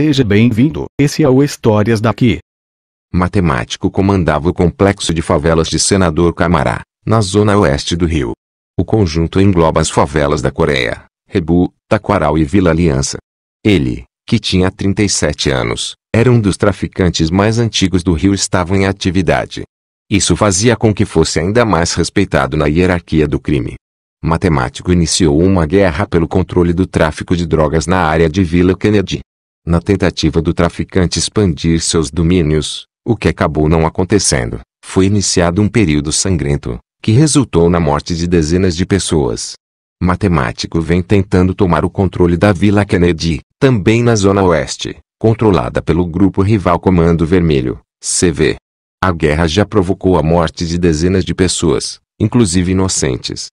Seja bem-vindo, esse é o Histórias daqui. Matemático comandava o complexo de favelas de Senador Camará, na zona oeste do Rio. O conjunto engloba as favelas da Coreia, Rebu, Taquaral e Vila Aliança. Ele, que tinha 37 anos, era um dos traficantes mais antigos do Rio estava em atividade. Isso fazia com que fosse ainda mais respeitado na hierarquia do crime. Matemático iniciou uma guerra pelo controle do tráfico de drogas na área de Vila Kennedy na tentativa do traficante expandir seus domínios, o que acabou não acontecendo. Foi iniciado um período sangrento, que resultou na morte de dezenas de pessoas. Matemático vem tentando tomar o controle da Vila Kennedy, também na Zona Oeste, controlada pelo grupo rival Comando Vermelho, CV. A guerra já provocou a morte de dezenas de pessoas, inclusive inocentes.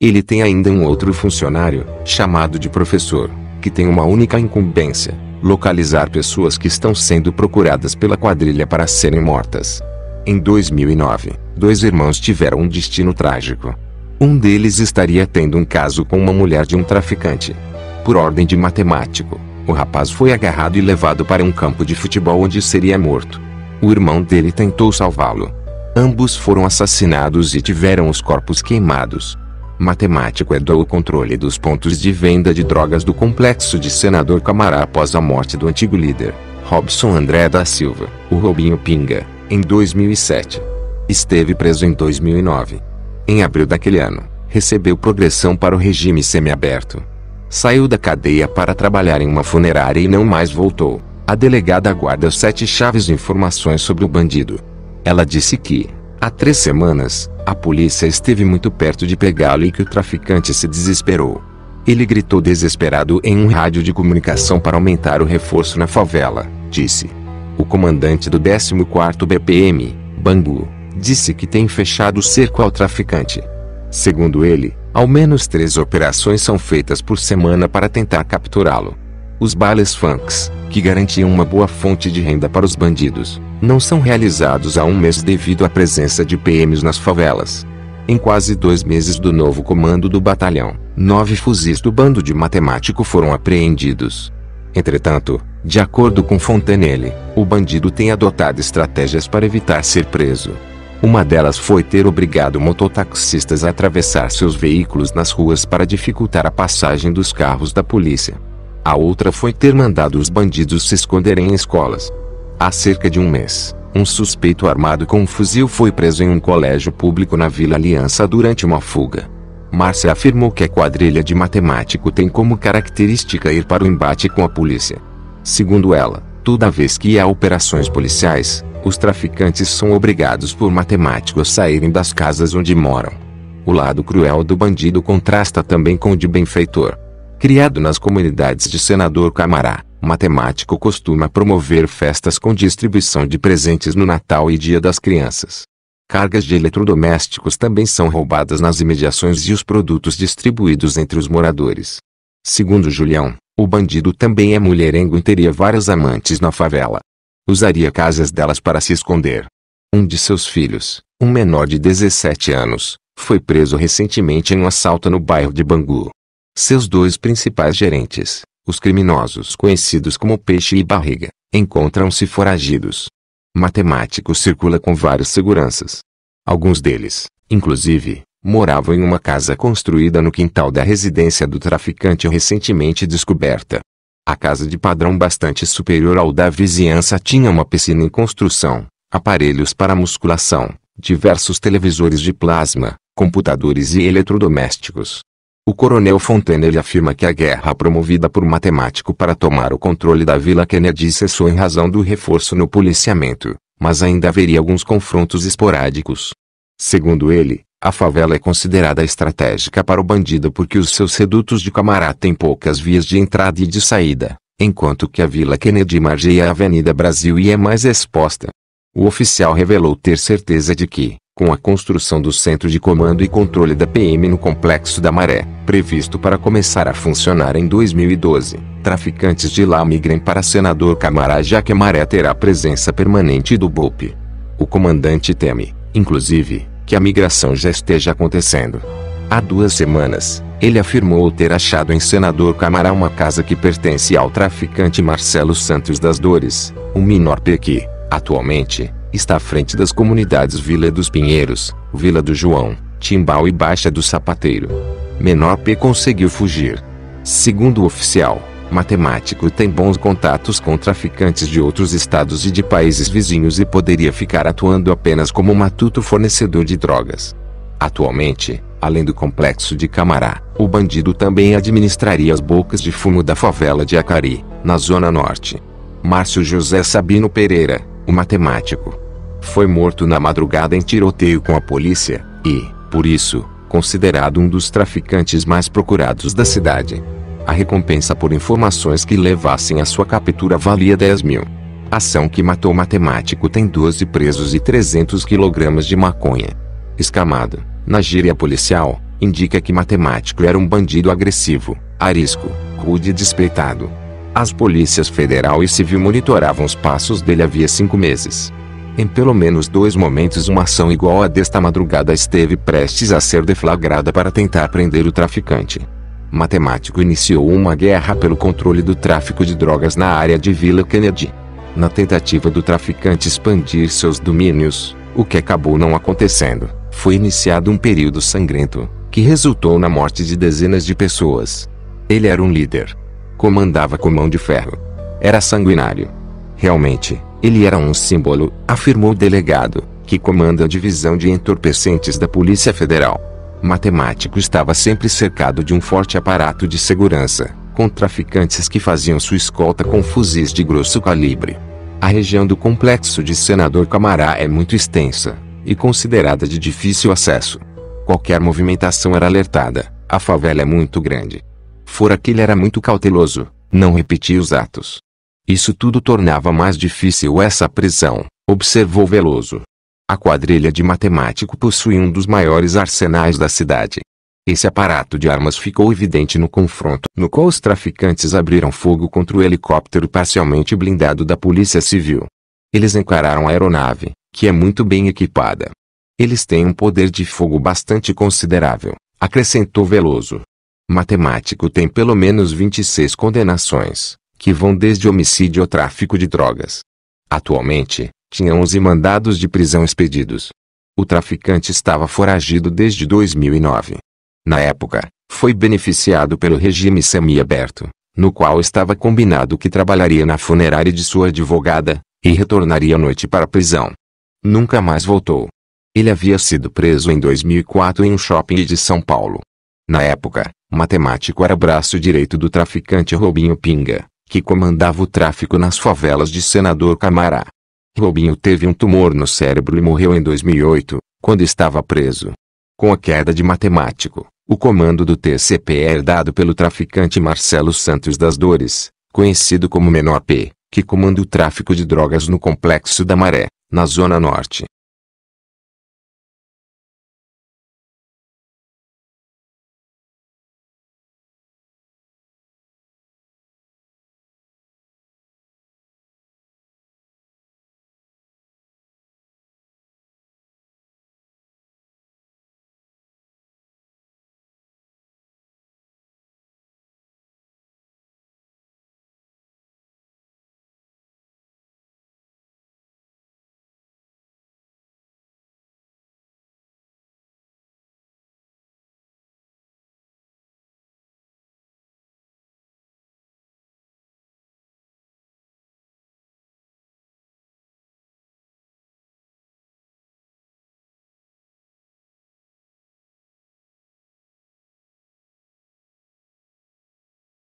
Ele tem ainda um outro funcionário, chamado de professor, que tem uma única incumbência, localizar pessoas que estão sendo procuradas pela quadrilha para serem mortas. Em 2009, dois irmãos tiveram um destino trágico. Um deles estaria tendo um caso com uma mulher de um traficante. Por ordem de matemático, o rapaz foi agarrado e levado para um campo de futebol onde seria morto. O irmão dele tentou salvá-lo. Ambos foram assassinados e tiveram os corpos queimados matemático herdou é o controle dos pontos de venda de drogas do complexo de senador Camará após a morte do antigo líder, Robson André da Silva, o Robinho Pinga, em 2007. Esteve preso em 2009. Em abril daquele ano, recebeu progressão para o regime semiaberto. Saiu da cadeia para trabalhar em uma funerária e não mais voltou. A delegada guarda sete chaves de informações sobre o bandido. Ela disse que, Há três semanas, a polícia esteve muito perto de pegá-lo e que o traficante se desesperou. Ele gritou desesperado em um rádio de comunicação para aumentar o reforço na favela, disse. O comandante do 14º BPM, Bangu, disse que tem fechado o cerco ao traficante. Segundo ele, ao menos três operações são feitas por semana para tentar capturá-lo. Os bailes funks, que garantiam uma boa fonte de renda para os bandidos, não são realizados há um mês devido à presença de PMs nas favelas. Em quase dois meses do novo comando do batalhão, nove fuzis do bando de matemático foram apreendidos. Entretanto, de acordo com Fontenelle, o bandido tem adotado estratégias para evitar ser preso. Uma delas foi ter obrigado mototaxistas a atravessar seus veículos nas ruas para dificultar a passagem dos carros da polícia. A outra foi ter mandado os bandidos se esconderem em escolas. Há cerca de um mês, um suspeito armado com um fuzil foi preso em um colégio público na Vila Aliança durante uma fuga. Márcia afirmou que a quadrilha de matemático tem como característica ir para o embate com a polícia. Segundo ela, toda vez que há operações policiais, os traficantes são obrigados por matemáticos a saírem das casas onde moram. O lado cruel do bandido contrasta também com o de benfeitor. Criado nas comunidades de Senador Camará, matemático costuma promover festas com distribuição de presentes no Natal e Dia das Crianças. Cargas de eletrodomésticos também são roubadas nas imediações e os produtos distribuídos entre os moradores. Segundo Julião, o bandido também é mulherengo e teria várias amantes na favela. Usaria casas delas para se esconder. Um de seus filhos, um menor de 17 anos, foi preso recentemente em um assalto no bairro de Bangu. Seus dois principais gerentes, os criminosos conhecidos como peixe e barriga, encontram-se foragidos. Matemático circula com vários seguranças. Alguns deles, inclusive, moravam em uma casa construída no quintal da residência do traficante recentemente descoberta. A casa de padrão bastante superior ao da vizinhança tinha uma piscina em construção, aparelhos para musculação, diversos televisores de plasma, computadores e eletrodomésticos. O coronel Fontenelle afirma que a guerra promovida por matemático para tomar o controle da Vila Kennedy cessou em razão do reforço no policiamento, mas ainda haveria alguns confrontos esporádicos. Segundo ele, a favela é considerada estratégica para o bandido porque os seus sedutos de camará têm poucas vias de entrada e de saída, enquanto que a Vila Kennedy margeia a Avenida Brasil e é mais exposta. O oficial revelou ter certeza de que, com a construção do Centro de Comando e Controle da PM no Complexo da Maré, previsto para começar a funcionar em 2012. Traficantes de lá migrem para Senador Camará já que a Maré terá presença permanente do BOP. O comandante teme, inclusive, que a migração já esteja acontecendo. Há duas semanas, ele afirmou ter achado em Senador Camará uma casa que pertence ao traficante Marcelo Santos das Dores, um menor P atualmente, está à frente das comunidades Vila dos Pinheiros, Vila do João, Timbal e Baixa do Sapateiro. Menor P conseguiu fugir. Segundo o oficial, matemático tem bons contatos com traficantes de outros estados e de países vizinhos e poderia ficar atuando apenas como matuto fornecedor de drogas. Atualmente, além do complexo de Camará, o bandido também administraria as bocas de fumo da favela de Acari, na zona norte. Márcio José Sabino Pereira, o matemático, foi morto na madrugada em tiroteio com a polícia, e, por isso, considerado um dos traficantes mais procurados da cidade. A recompensa por informações que levassem à sua captura valia 10 mil. A ação que matou o matemático tem 12 presos e 300 quilogramas de maconha. Escamado, na gíria policial, indica que matemático era um bandido agressivo, arisco, rude e despeitado as polícias federal e civil monitoravam os passos dele havia cinco meses. Em pelo menos dois momentos, uma ação igual a desta madrugada esteve prestes a ser deflagrada para tentar prender o traficante. Matemático iniciou uma guerra pelo controle do tráfico de drogas na área de Vila Kennedy. Na tentativa do traficante expandir seus domínios, o que acabou não acontecendo, foi iniciado um período sangrento, que resultou na morte de dezenas de pessoas. Ele era um líder, comandava com mão de ferro. Era sanguinário. Realmente, ele era um símbolo, afirmou o delegado, que comanda a divisão de entorpecentes da Polícia Federal. Matemático estava sempre cercado de um forte aparato de segurança, com traficantes que faziam sua escolta com fuzis de grosso calibre. A região do complexo de Senador Camará é muito extensa e considerada de difícil acesso. Qualquer movimentação era alertada, a favela é muito grande fora que ele era muito cauteloso, não repetia os atos. Isso tudo tornava mais difícil essa prisão, observou Veloso. A quadrilha de matemático possui um dos maiores arsenais da cidade. Esse aparato de armas ficou evidente no confronto, no qual os traficantes abriram fogo contra o helicóptero parcialmente blindado da Polícia Civil. Eles encararam a aeronave, que é muito bem equipada. Eles têm um poder de fogo bastante considerável, acrescentou Veloso matemático tem pelo menos 26 condenações, que vão desde homicídio ao tráfico de drogas. Atualmente, tinha 11 mandados de prisão expedidos. O traficante estava foragido desde 2009. Na época, foi beneficiado pelo regime semiaberto, no qual estava combinado que trabalharia na funerária de sua advogada, e retornaria à noite para a prisão. Nunca mais voltou. Ele havia sido preso em 2004 em um shopping de São Paulo. Na época, Matemático era braço direito do traficante Robinho Pinga, que comandava o tráfico nas favelas de Senador Camará. Robinho teve um tumor no cérebro e morreu em 2008, quando estava preso. Com a queda de Matemático, o comando do TCP é herdado pelo traficante Marcelo Santos das Dores, conhecido como Menor P, que comanda o tráfico de drogas no Complexo da Maré, na Zona Norte.